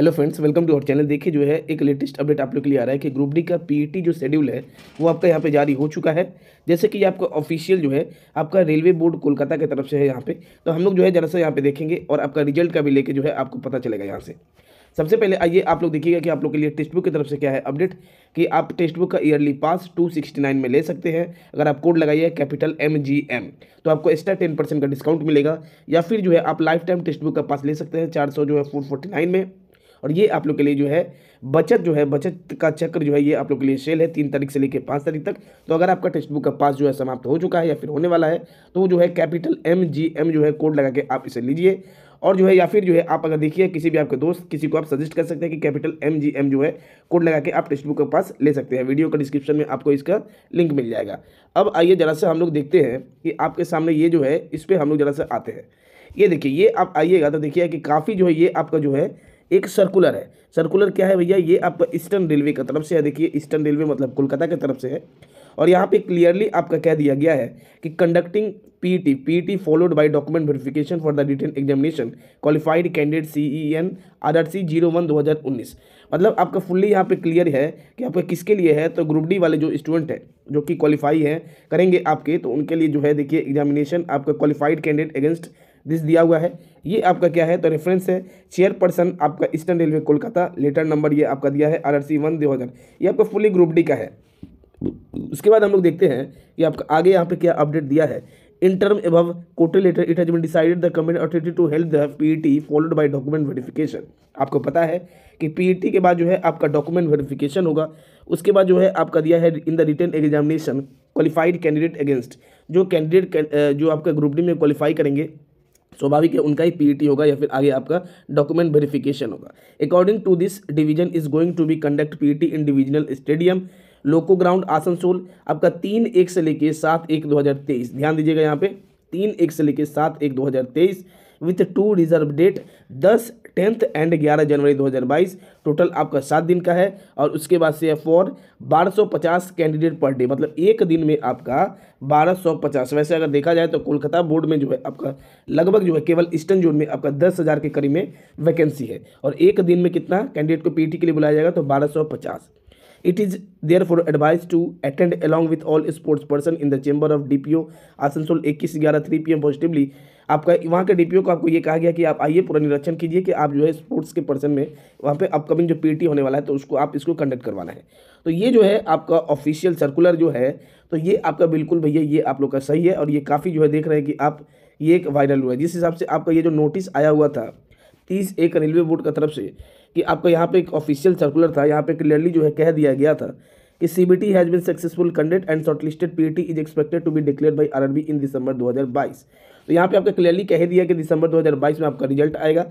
hello friends welcome to our channel देखिए जो है एक लेटेस्ट अपडेट आप लोग के लिए आ रहा है कि ग्रुप डी का पीईटी e जो शेड्यूल है वो आपका यहाँ पे जारी हो चुका है जैसे कि आपका ऑफिशियल जो है आपका रेलवे बोर्ड कोलकाता की तरफ से है यहाँ पे तो हम लोग जो है जरा सा यहाँ पे देखेंगे और आपका रिजल्ट का भी लेके जो है आपको पता चलेगा यहाँ से सबसे पहले आइए आप लोग देखिएगा कि आप लोग के लिए टेक्स्ट बुक की तरफ से क्या है अपडेट कि आप टेक्स्ट बुक का ईयरली पास 269 में ले सकते हैं अगर आप कोड लगाइए कैपिटल एम जी एम तो आपको एक्स्ट्रा टेन परसेंट का डिस्काउंट मिलेगा या फिर जो है आप लाइफ टाइम टेक्स्ट बुक का पास ले सकते हैं चार सौ जो है फोर फोर्टी नाइन में और ये आप लोग के लिए जो है बचत जो है बचत का चक्र जो है ये आप लोग के लिए सेल है तीन तारीख से लेकर पाँच तारीख तक तो अगर आपका टेक्स्ट बुक का पास जो है समाप्त हो चुका है या फिर होने वाला है तो जो है कैपिटल एम जी एम जो है कोड लगा के आप इसे लीजिए और जो है या फिर जो है आप अगर देखिए किसी भी आपके दोस्त किसी को आप सजेस्ट कर सकते हैं कि कैपिटल एम जी एम जो है कोड लगा के आप टेक्स्ट बुक के पास ले सकते हैं वीडियो का डिस्क्रिप्शन में आपको इसका लिंक मिल जाएगा अब आइए जरा से हम लोग देखते हैं कि आपके सामने ये जो है इस पर हम लोग जरा से आते हैं ये देखिए ये आप आइएगा तो देखिए कि काफ़ी जो है ये आपका जो है एक सर्कुलर है सर्कुलर क्या है भैया ये आपका ईस्टर्न रेलवे की तरफ से है देखिए ईस्टर्न रेलवे मतलब कोलकाता की तरफ से है और यहाँ पे क्लियरली आपका कह दिया गया है कि conducting PT PT followed by document verification for the written examination qualified candidate N R C zero one दो हज़ार उन्नीस मतलब आपका फुल्ली यहाँ पे क्लियर है कि आपका किसके लिए है तो ग्रुप डी वाले जो स्टूडेंट है जो कि क्वालिफाई है करेंगे आपके तो उनके लिए जो है देखिए एग्जामिनेशन आपका क्वालिफाइड कैंडिडेट अगेंस्ट दिस दिया हुआ है ये आपका क्या है तो रेफरेंस है चेयरपर्सन आपका Eastern Railway Kolkata letter number ये आपका दिया है आर आर सी वन दो हज़ार ये आपका फुली ग्रुप डी का है उसके बाद हम लोग देखते हैं कि आपका आगे यहाँ पे क्या अपडेट दिया है इंटरम एब quoted letter it has has decided the the authority to help the the PET followed by document आपको पता है कि टी e के बाद जो है आपका डॉक्यूमेंट वेरिफिकेशन होगा उसके बाद जो है आपका दिया है in the written examination qualified candidate against जो कैंडिडेट जो आपका ग्रुप डी में क्वालिफाई करेंगे स्वाभाविक है उनका ही पी होगा या फिर आगे आपका डॉक्यूमेंट वेरिफिकेशन होगा according to this division is going to be conducted in divisional stadium loco ground Asansol आपका तीन एक से लेके सात एक दो हज़ार तेईस ध्यान दीजिएगा यहाँ पे तीन एक से लेके सात एक दो हज़ार तेईस विथ टू रिजर्व डेट दस टेंथ एंड ग्यारह जनवरी 2022 टोटल आपका सात दिन का है और उसके बाद से फॉर 1250 कैंडिडेट पर डे मतलब एक दिन में आपका 1250 वैसे अगर देखा जाए तो कोलकाता बोर्ड में जो है आपका लगभग जो है केवल ईस्टर्न जोन में आपका दस हज़ार के करीब में वैकेंसी है और एक दिन में कितना कैंडिडेट को पीटी के लिए बुलाया जाएगा तो बारह It is therefore advised to attend along with all sports person in the chamber of DPO Asansol इक्कीस ग्यारह थ्री पी पॉजिटिवली आपका वहाँ के डीपीओ को आपको ये कहा गया कि आप आइए पूरा निरीक्षण कीजिए कि आप जो है स्पोर्ट्स के पर्सन में वहाँ पे अपकमिंग जो पीटी होने वाला है तो उसको आप इसको कंडक्ट करवाना है तो ये जो है आपका ऑफिशियल सर्कुलर जो है तो ये आपका बिल्कुल भैया ये आप लोग का सही है और ये काफ़ी जो है देख रहे हैं कि आप ये एक वायरल हुआ है जिस हिसाब से आपका ये जो नोटिस आया हुआ था तीस एक रेलवे बोर्ड का तरफ से कि आपका यहाँ पे एक ऑफिशियल सर्कुलर था यहाँ पे क्लियरली जो है कह दिया गया था कि C B T has been successful conducted and shortlisted P T is expected to be declare by R in दिसंबर बाईस तो यहाँ पर आपका क्लियरली कह दिया कि दिसंबर बाईस में आपका रिजल्ट आएगा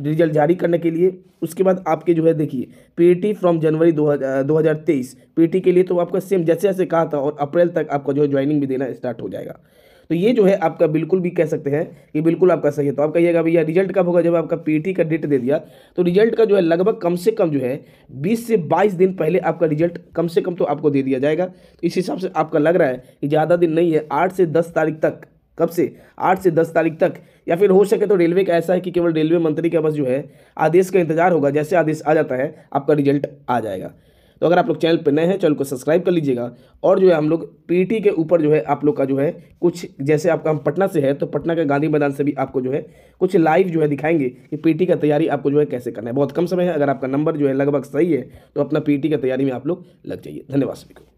रिजल्ट जारी करने के लिए उसके बाद आपके जो है देखिए पीटी फ्रॉम जनवरी दो हज़ार तेईस पीटी e के लिए तो आपका सेम जैसे जैसे कहा था और अप्रैल तक आपका जो है ज्वाइनिंग भी देना स्टार्ट हो जाएगा तो ये जो है आपका बिल्कुल भी कह सकते हैं कि बिल्कुल आपका सही है तो आप कहिएगा भैया रिजल्ट कब होगा जब आपका पी का डेट दे दिया तो रिजल्ट का जो है लगभग कम से कम जो है बीस से बाईस दिन पहले आपका रिजल्ट कम से कम तो आपको दे दिया जाएगा तो इस हिसाब से आपका लग रहा है कि ज़्यादा दिन नहीं है आठ से दस तारीख तक कब से आठ से दस तारीख तक या फिर हो सके तो रेलवे का ऐसा है कि केवल रेलवे मंत्री के पास जो है आदेश का इंतजार होगा जैसे आदेश आ जाता है आपका रिजल्ट आ जाएगा तो अगर आप लोग चैनल पर नए हैं चैनल को सब्सक्राइब कर लीजिएगा और जो है हम लोग पीटी के ऊपर जो है आप लोग का जो है कुछ जैसे आपका हम पटना से है तो पटना के गांधी मैदान से भी आपको जो है कुछ लाइव जो है दिखाएंगे कि पीटी का तैयारी आपको जो है कैसे करना है बहुत कम समय है अगर आपका नंबर जो है लगभग सही है तो अपना पी का तैयारी में आप लोग लग जाइए धन्यवाद सभी को